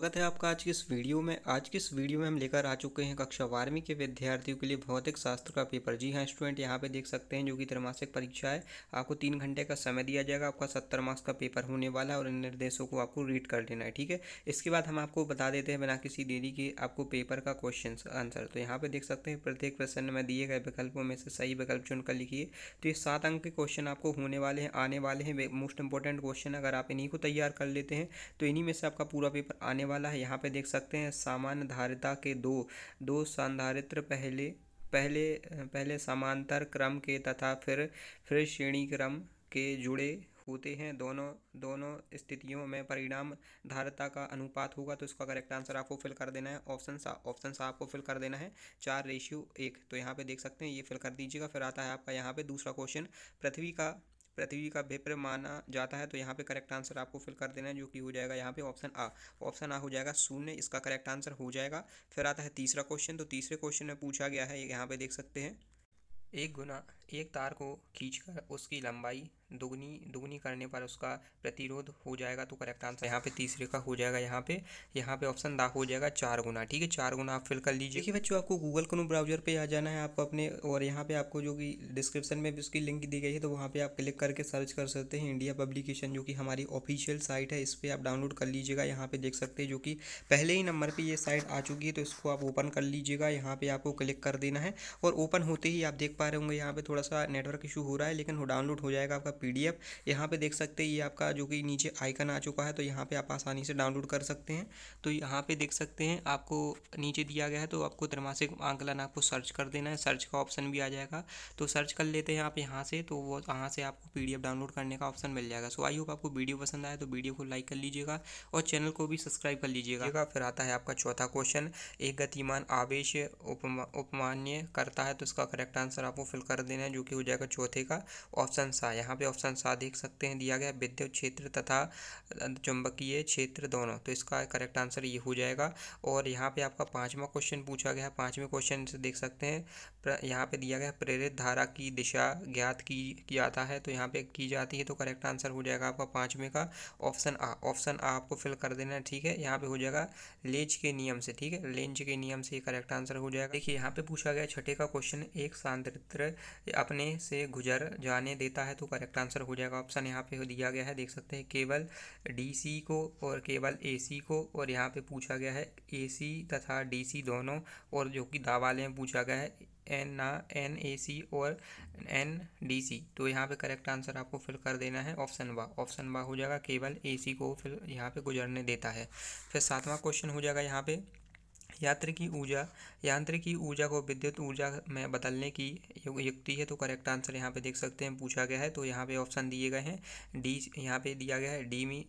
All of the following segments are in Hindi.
स्वागत है आपका आज की इस वीडियो में आज की इस वीडियो में हम लेकर आ चुके हैं कक्षा बारहवीं के विद्यार्थियों के लिए भौतिक शास्त्र का पेपर जी हाँ स्टूडेंट यहाँ पे देख सकते हैं जो कि त्रमासिक परीक्षा है आपको तीन घंटे का समय दिया जाएगा आपका सत्तर मार्क्स का पेपर होने वाला है और इन निर्देशों को आपको रीड कर लेना है ठीक है इसके बाद हम आपको बता देते हैं बिना किसी देरी के आपको पेपर का क्वेश्चन आंसर तो यहाँ पर देख सकते हैं प्रत्येक प्रश्न में दिए गए विकल्पों में से सही विकल्प चुनकर लिखिए तो ये सात अंक के क्वेश्चन आपको होने वाले हैं आने वाले हैं मोस्ट इंपॉर्टेंट क्वेश्चन अगर आप इन्हीं को तैयार कर लेते हैं तो इन्हीं में से आपका पूरा पेपर आने वाला है यहाँ पे देख सकते हैं सामान्य धारिता के दो दो संधारित्र पहले पहले पहले समांतर क्रम के तथा फिर फिर श्रेणी क्रम के जुड़े होते हैं दोनों दोनों स्थितियों में परिणाम धारिता का अनुपात होगा तो इसका करेक्ट आंसर आपको फिल कर देना है ऑप्शन सा ऑप्शन सा आपको फिल कर देना है चार रेशियो एक तो यहाँ पे देख सकते हैं ये फिल कर दीजिएगा फिर आता है आपका यहाँ पे दूसरा क्वेश्चन पृथ्वी का पृथ्वी का भेपर माना जाता है तो यहाँ पे करेक्ट आंसर आपको फिल कर देना है जो कि हो जाएगा यहाँ पे ऑप्शन आ ऑप्शन आ हो जाएगा शून्य इसका करेक्ट आंसर हो जाएगा फिर आता है तीसरा क्वेश्चन तो तीसरे क्वेश्चन में पूछा गया है यहाँ पे देख सकते हैं एक गुना एक तार को खींचकर उसकी लंबाई दोगुनी दोगुनी करने पर उसका प्रतिरोध हो जाएगा तो करेक्ट आंसर यहाँ पे तीसरे का हो जाएगा यहाँ पे यहाँ पे ऑप्शन दा हो जाएगा चार गुना ठीक है चार गुना आप फिल कर लीजिए देखिए बच्चों आपको गूगल क्रोम ब्राउजर पे आ जाना है आपको अपने और यहाँ पे आपको जो कि डिस्क्रिप्शन में भी उसकी लिंक दी गई है तो वहाँ पर आप क्लिक करके सर्च कर सकते हैं इंडिया पब्लिकेशन जो कि हमारी ऑफिशियल साइट है इस पर आप डाउनलोड कर लीजिएगा यहाँ पर देख सकते हैं जो कि पहले ही नंबर पर ये साइट आ चुकी है तो इसको आप ओपन कर लीजिएगा यहाँ पर आपको क्लिक कर देना है और ओपन होते ही आप देख पा रहे होंगे यहाँ पर थोड़ा सा नेटवर्क इशू हो रहा है लेकिन वो डाउनलोड हो जाएगा आपका पीडीएफ यहाँ पे देख सकते हैं ये आपका जो कि नीचे आइकन आ चुका है तो यहाँ पे आप आसानी से डाउनलोड कर सकते हैं तो यहाँ पे देख सकते हैं आपको नीचे दिया गया है तो आपको त्रमासिक आंकलन आपको सर्च कर देना है सर्च का ऑप्शन भी आ जाएगा तो सर्च कर लेते हैं आप यहाँ से तो वो यहाँ से आपको पी डाउनलोड करने का ऑप्शन मिल जाएगा सो आई होप आपको वीडियो पसंद आए तो वीडियो को लाइक कर लीजिएगा और चैनल को भी सब्सक्राइब कर लीजिएगा हाँ। फिर आता है आपका चौथा क्वेश्चन एक गतिमान आवेश उपमान्य करता है तो इसका करेक्ट आंसर आपको फिल कर देना है जो कि हो जाएगा चौथे का ऑप्शन सा यहाँ पे ऑप्शन सा देख सकते हैं दिया गया विद्युत क्षेत्र तथा चुंबकीय क्षेत्र दोनों तो इसका करेक्ट आंसर ये हो जाएगा और यहाँ पे आपका पाँचवा क्वेश्चन पूछा गया है पाँचवें क्वेश्चन से देख सकते हैं यहाँ पे दिया गया प्रेरित धारा की दिशा ज्ञात की जाता है तो यहाँ पे की जाती है तो करेक्ट आंसर हो जाएगा आपका पाँचवें का ऑप्शन आ ऑप्शन आ आपको फिल कर देना है ठीक है यहाँ पे हो जाएगा लेंच के नियम से ठीक है लेंच के नियम से करेक्ट आंसर हो जाएगा देखिए यहाँ पे पूछा गया छठे का क्वेश्चन एक सांद्रित्र अपने से गुजर जाने देता है तो करेक्ट इसका आंसर हो जाएगा ऑप्शन यहाँ पे दिया गया है देख सकते हैं केवल डीसी को और केवल एसी को और यहाँ पे पूछा गया है एसी तथा डीसी दोनों और जो कि दावा में पूछा गया है एन ना एन ए सी और एन डी सी तो यहाँ पे करेक्ट आंसर आपको फिल कर देना है ऑप्शन वा ऑप्शन वा हो जाएगा केवल ए सी को फिर यहाँ पे गुजरने देता है फिर सातवां क्वेश्चन हो जाएगा यहाँ पे यात्रिकी ऊर्जा यांत्रिकी ऊर्जा को विद्युत ऊर्जा में बदलने की युक्ति है तो करेक्ट आंसर यहाँ पे देख सकते हैं पूछा गया है तो यहाँ पे ऑप्शन दिए गए हैं डी यहाँ पे दिया गया है डी मी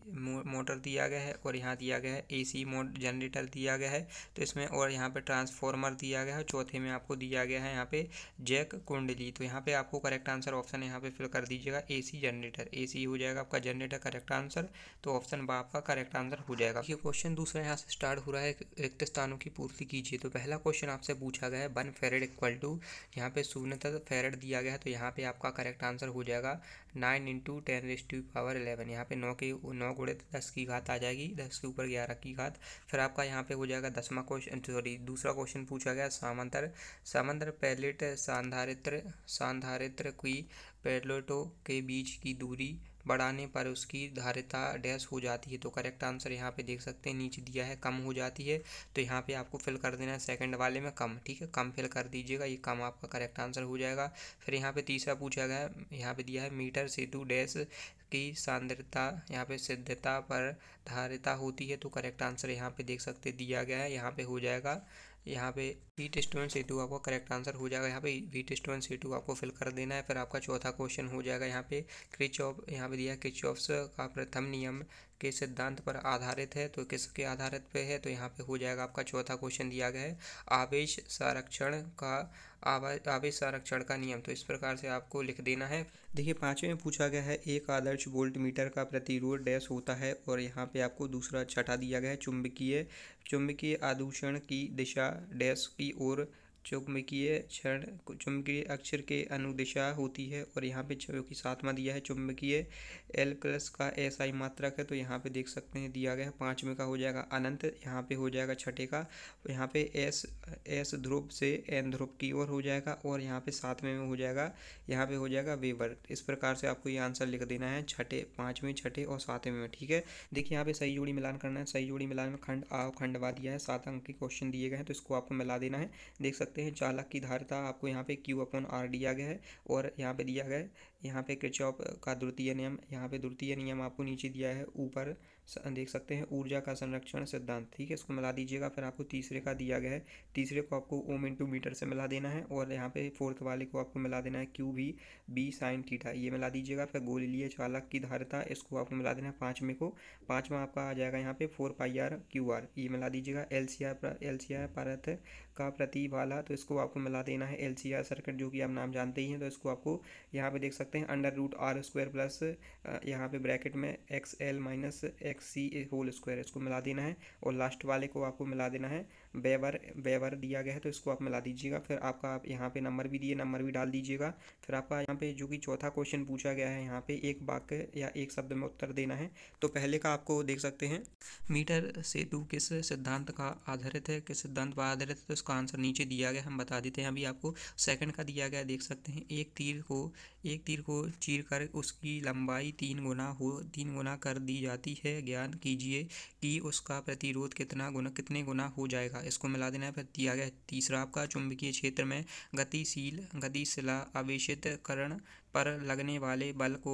मोटर दिया गया है और यहाँ दिया गया है ए सी जनरेटर दिया गया है तो इसमें और यहाँ पे ट्रांसफॉर्मर दिया गया है चौथे में आपको दिया गया है यहाँ पे जैक कुंडली तो यहाँ पे आपको करेक्ट आंसर ऑप्शन यहाँ पे फिल कर दीजिएगा ए सी जनरेटर ए सी हो जाएगा आपका जनरेटर करेक्ट आंसर तो ऑप्शन बा आपका करेक्ट आंसर हो जाएगा क्वेश्चन दूसरा यहाँ से स्टार्ट हो रहा है रिक्त स्थानों की पूर्ति कीजिए तो पहला क्वेश्चन आपसे पूछा गया है वन फेरेड इक्वल टू यहाँ पे शून्यता फेरेड दिया गया है तो यहाँ पे आपका करेक्ट आंसर हो जाएगा nine into ten raise to power eleven यहाँ पे नौ के नौ गुड़े दस की घात आ जाएगी दस के ऊपर ग्यारह की घात फिर आपका यहाँ पे हो जाएगा दसवा क्वेश्चन सॉरी दूसरा क्वेश्चन पूछा गया सामंतर सामंतर पैलेट सांधारित्र सांधारित्र की पैलोटो के बीच की दूरी बढ़ाने पर उसकी धारिता डैश हो जाती है तो करेक्ट आंसर यहाँ पे देख सकते हैं नीचे दिया है कम हो जाती है तो यहाँ पे आपको फिल कर देना है सेकंड वाले में कम ठीक है कम फिल कर दीजिएगा ये कम आपका करेक्ट आंसर हो जाएगा फिर यहाँ पे तीसरा पूछा गया है यहाँ पे दिया है मीटर सेतु डैश की सांद्रता यहाँ पे सिद्धता पर धारिता होती है तो करेक्ट आंसर यहाँ पे देख सकते दिया गया है यहाँ पे हो जाएगा यहाँ पे we test one C two आपका करेक्ट आंसर हो जाएगा यहाँ पे we test one C two आपको फिल कर देना है फिर आपका चौथा क्वेश्चन हो जाएगा यहाँ पे क्रिच ऑफ यहाँ पे दिया क्रिच ऑफ का प्रथम नियम के सिद्धांत पर आधारित है तो किसके आधारित पे है तो यहाँ पे हो जाएगा आपका चौथा क्वेश्चन दिया गया है आवेश संरक्षण का आवेश संरक्षण का नियम तो इस प्रकार से आपको लिख देना है देखिए पाँचवें में पूछा गया है एक आदर्श वोल्ट मीटर का प्रतिरोध डैश होता है और यहाँ पे आपको दूसरा छठा दिया गया है चुंबकीय चुंबकीय आदूषण की दिशा डैश की ओर चुंबकीय क्षण चुंबकीय अक्षर के अनुदिशा होती है और यहाँ पे की सातवां दिया है चुंबकीय एल प्लस का एस आई मात्रक है तो यहाँ पे देख सकते हैं दिया गया है पाँचवें का हो जाएगा अनंत यहाँ पे हो जाएगा छठे का यहाँ पे एस एस ध्रुव से एन ध्रुव की ओर हो जाएगा और यहाँ पे सातवें में हो जाएगा यहाँ पे हो जाएगा वेवर इस प्रकार से आपको ये आंसर लिख देना है छठे पाँचवें छठे और सातवें में ठीक है देखिए यहाँ पे सही जोड़ी मिलान करना है सही जोड़ी मिलान में खंड आ खंडवा दिया है सात अंक के क्वेश्चन दिए गए हैं तो इसको आपको मिला देना है देख सकते सकते हैं चालक की धारिता आपको यहाँ पे क्यू अपन आर दिया गया है और यहाँ पे दिया गया है यहाँ पे क्रिचॉप का द्वितीय नियम यहाँ पे द्वितीय नियम आपको नीचे दिया है ऊपर देख सकते हैं ऊर्जा का संरक्षण सिद्धांत ठीक है इसको मिला दीजिएगा फिर आपको तीसरे का दिया गया है तीसरे को आपको ओम इंटू मीटर से मिला देना है और यहाँ पे फोर्थ वाले को आपको मिला देना है क्यू भी बी साइन थीटा ये मिला दीजिएगा फिर लिए चालक की धारिता इसको आपको मिला देना है पाँचवें को पाँचवा आपका आ जाएगा यहाँ पे four pi R Q R ये मिला दीजिएगा L C R L C R परत का प्रति वाला तो इसको आपको मिला देना है एल सर्किट जो कि आप नाम जानते ही हैं तो इसको आपको यहाँ पे देख सकते हैं under root R square plus यहाँ पे ब्रैकेट में X L minus X C whole square इसको मिला देना है और लास्ट वाले को आपको मिला देना है वेवर वेवर दिया गया है तो इसको आप मिला दीजिएगा फिर आपका आप यहाँ पे नंबर भी दिए नंबर भी डाल दीजिएगा फिर आपका यहाँ पे जो कि चौथा क्वेश्चन पूछा गया है यहाँ पे एक वाक्य या एक शब्द में उत्तर देना है तो पहले का आपको देख सकते हैं मीटर सेतु किस सिद्धांत का आधारित है किस सिद्धांत पर आधारित है तो इसका आंसर नीचे दिया गया हम बता देते हैं अभी आपको सेकेंड का दिया गया देख सकते हैं एक तीर को एक तीर को चीर कर उसकी लंबाई तीन गुना हो तीन गुना कर दी जाती है ज्ञान कीजिए कि उसका प्रतिरोध कितना गुना कितने गुना हो जाएगा इसको मिला देना है दिया गया तीसरा आपका चुंबकीय क्षेत्र में गतिशील गतिशिला आवेशित करण पर लगने वाले बल को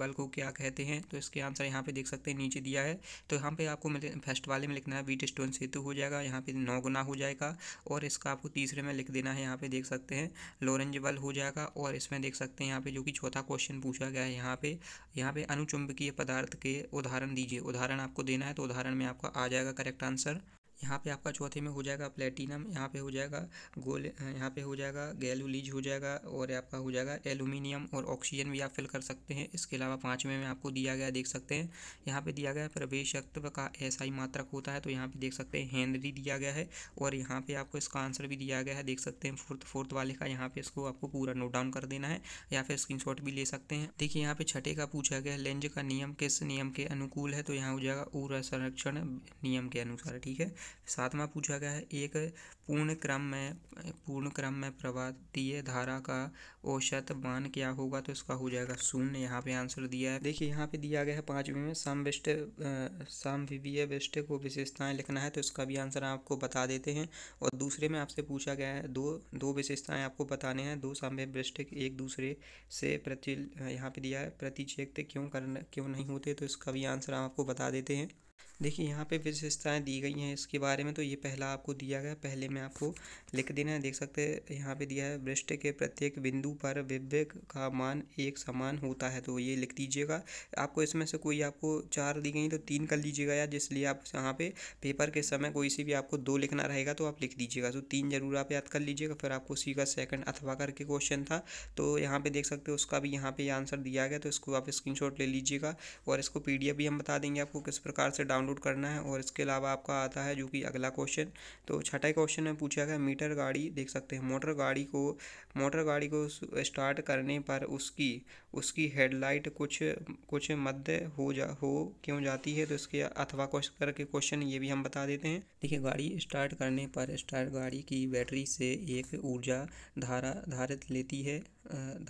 बल को क्या कहते हैं तो इसके आंसर यहाँ पे देख सकते हैं नीचे दिया है तो यहाँ पे आपको फर्स्ट वाले में लिखना है वीट स्टोन सेतु हो जाएगा यहाँ पे नौ गुना हो जाएगा और इसका आपको तीसरे में लिख देना है यहाँ पे देख सकते हैं लोरेंज बल हो जाएगा और इसमें देख सकते हैं यहाँ पे जो कि चौथा क्वेश्चन पूछा गया है यहाँ पे यहाँ पे अनुचुंबकीय पदार्थ के उदाहरण दीजिए उदाहरण आपको देना है तो उदाहरण में आपका आ जाएगा करेक्ट आंसर यहाँ पे आपका चौथे में हो जाएगा प्लेटिनम यहाँ पे हो जाएगा गोल यहाँ पे हो जाएगा गैलोलीज हो जाएगा और आपका हो जाएगा एलुमिनियम और ऑक्सीजन भी आप फिल कर सकते हैं इसके अलावा पाँचवें में आपको दिया गया देख सकते हैं यहाँ पे दिया गया प्रवेश का ऐसा ही मात्रक होता है तो यहाँ पे देख सकते हैं हेनरी दिया गया है और यहाँ पर आपको इसका आंसर भी दिया गया है देख सकते हैं फोर्थ फोर्थ वाले का यहाँ पर इसको आपको पूरा नोट डाउन कर देना है या फिर स्क्रीन भी ले सकते हैं देखिए यहाँ पे छठे का पूछा गया लेंज का नियम किस नियम के अनुकूल है तो यहाँ हो जाएगा ऊर्जा संरक्षण नियम के अनुसार ठीक है सातवां पूछा गया है एक पूर्ण क्रम में पूर्ण क्रम में प्रवाहतीय धारा का औसत मान क्या होगा तो इसका हो जाएगा शून्य यहाँ पे आंसर दिया है देखिए यहाँ पे दिया गया है पाँचवें में समविष्ट समविवीय विष्ट को विशेषताएं लिखना है तो इसका भी आंसर आपको बता देते हैं और दूसरे में आपसे पूछा गया है दो दो विशेषताएँ आपको बताने हैं दो समविय वृष्ट एक दूसरे से प्रति यहाँ पे दिया है प्रतिचेक क्यों करना क्यों नहीं होते तो इसका भी आंसर आपको बता देते हैं देखिए यहाँ पे विशेषताएं दी गई हैं इसके बारे में तो ये पहला आपको दिया गया पहले में आपको लिख देना है देख सकते हैं यहाँ पे दिया है वृष्ट के प्रत्येक बिंदु पर विवेक का मान एक समान होता है तो ये लिख दीजिएगा आपको इसमें से कोई आपको चार दी गई तो तीन कर लीजिएगा या जिसलिए आप यहाँ पे पेपर के समय कोई सी भी आपको दो लिखना रहेगा तो आप लिख दीजिएगा तो तीन जरूर आप याद कर लीजिएगा फिर आपको उसी का सेकंड अथवा करके क्वेश्चन था तो यहाँ पे देख सकते हो उसका भी यहाँ पे आंसर दिया गया तो इसको आप स्क्रीन ले लीजिएगा और इसको पी भी हम बता देंगे आपको किस प्रकार से डाउन डाउनलोड करना है और इसके अलावा आपका आता है जो कि अगला क्वेश्चन तो छठे क्वेश्चन में पूछा गया मीटर गाड़ी देख सकते हैं मोटर गाड़ी को मोटर गाड़ी को स्टार्ट करने पर उसकी उसकी हेडलाइट कुछ कुछ मध्य हो जा हो क्यों जाती है तो इसके अथवा करके क्वेश्चन ये भी हम बता देते हैं देखिए गाड़ी स्टार्ट करने पर स्टार्ट गाड़ी की बैटरी से एक ऊर्जा धारा धारित लेती है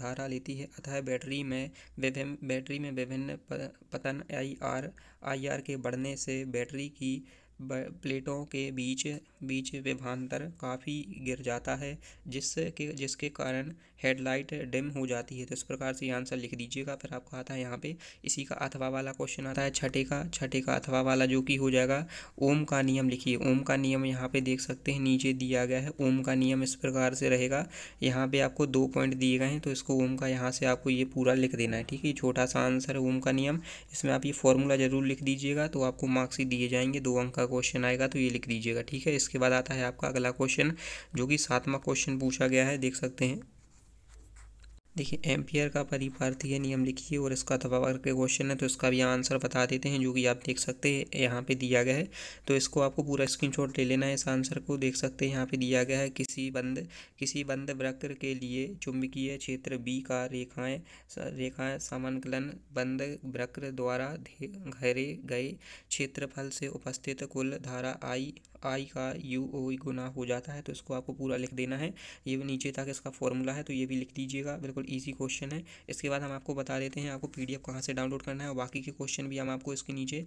धारा लेती है अतः बैटरी में विभिन्न बैटरी में विभिन्न पतन आई आर आई आर के बढ़ने से बैटरी की प्लेटों के बीच बीच विभांतर काफ़ी गिर जाता है जिसके जिसके कारण हेडलाइट डिम हो जाती है तो इस प्रकार से आंसर लिख दीजिएगा फिर आपको आता है यहाँ पे इसी का अथवा वाला क्वेश्चन आता है छठे का छठे का अथवा वाला जो कि हो जाएगा ओम का नियम लिखिए ओम का नियम यहाँ पे देख सकते हैं नीचे दिया गया है ओम का नियम इस प्रकार से रहेगा यहाँ पर आपको दो पॉइंट दिए गए हैं तो इसको ओम का यहाँ से आपको ये पूरा लिख देना है ठीक है छोटा सा आंसर है ओम का नियम इसमें आप ये फॉर्मूला ज़रूर लिख दीजिएगा तो आपको मार्क्स ही दिए जाएंगे दो अंक का क्वेश्चन आएगा तो ये लिख दीजिएगा ठीक है इसके बाद आता है आपका अगला क्वेश्चन जो कि सातवां क्वेश्चन पूछा गया है देख सकते हैं देखिए एम्पियर का परिपार्थीय नियम लिखिए और इसका अथवा करके क्वेश्चन है तो इसका भी आंसर बता देते हैं जो कि आप देख सकते हैं यहाँ पे दिया गया है तो इसको आपको पूरा स्क्रीनशॉट ले लेना है इस आंसर को देख सकते हैं यहाँ पे दिया गया है किसी बंद किसी बंद वक्र के लिए चुंबकीय क्षेत्र बी का रेखाएँ रेखाएँ समांकलन बंद वक्र द्वारा घेरे गए क्षेत्रफल से उपस्थित कुल धारा आई आई का यू ओ गुना हो जाता है तो इसको आपको पूरा लिख देना है ये भी नीचे तक इसका फॉर्मूला है तो ये भी लिख दीजिएगा बिल्कुल ईजी क्वेश्चन है इसके बाद हम आपको बता देते हैं आपको पी डी कहाँ से डाउनलोड करना है और बाकी के क्वेश्चन भी हम आपको इसके नीचे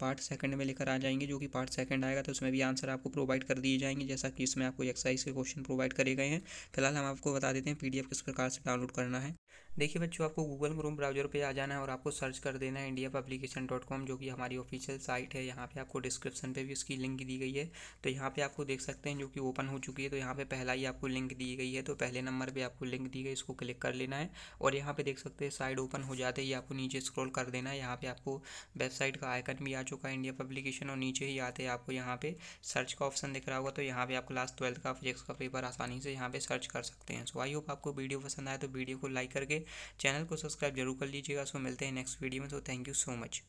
पार्ट सेकंड में लेकर आ जाएंगे जो कि पार्ट सेकंड आएगा तो उसमें भी आंसर आपको प्रोवाइड कर दिए जाएंगे जैसा कि इसमें आपको एक्सरसाइज के क्वेश्चन प्रोवाइड करे गए हैं फिलहाल हम आपको बता देते हैं पी किस प्रकार से डाउनलोड करना है देखिए बच्चों आपको गूगल क्रोम ब्राउज़र पे आ जाना है और आपको सर्च कर देना है इंडिया पब्लिकेशन डॉट कॉम जो कि हमारी ऑफिशियल साइट है यहाँ पे आपको डिस्क्रिप्शन पे भी उसकी लिंक दी गई है तो यहाँ पे आपको देख सकते हैं जो कि ओपन हो चुकी है तो यहाँ पे पहला ही आपको लिंक दी गई है तो पहले नंबर पर आपको लिंक दी गई इसको क्लिक कर लेना है और यहाँ पर देख सकते हैं साइड ओपन हो जाते ही आपको नीचे स्क्रॉल कर देना है यहाँ पर आपको वेबसाइट का आइकन भी आ चुका है इंडिया पब्लिकेशन और नीचे ही आते हैं आपको यहाँ पर सर्च का ऑप्शन दिख रहा होगा तो यहाँ पर आप क्लास ट्वेल्थ का फिजिक्स का पेपर आसानी से यहाँ पर सर्च कर सकते हैं सो आई होप आपको वीडियो पसंद आए तो वीडियो को लाइक करके चैनल को सब्सक्राइब जरूर कर लीजिएगा सो मिलते हैं नेक्स्ट वीडियो में तो थैंक यू सो मच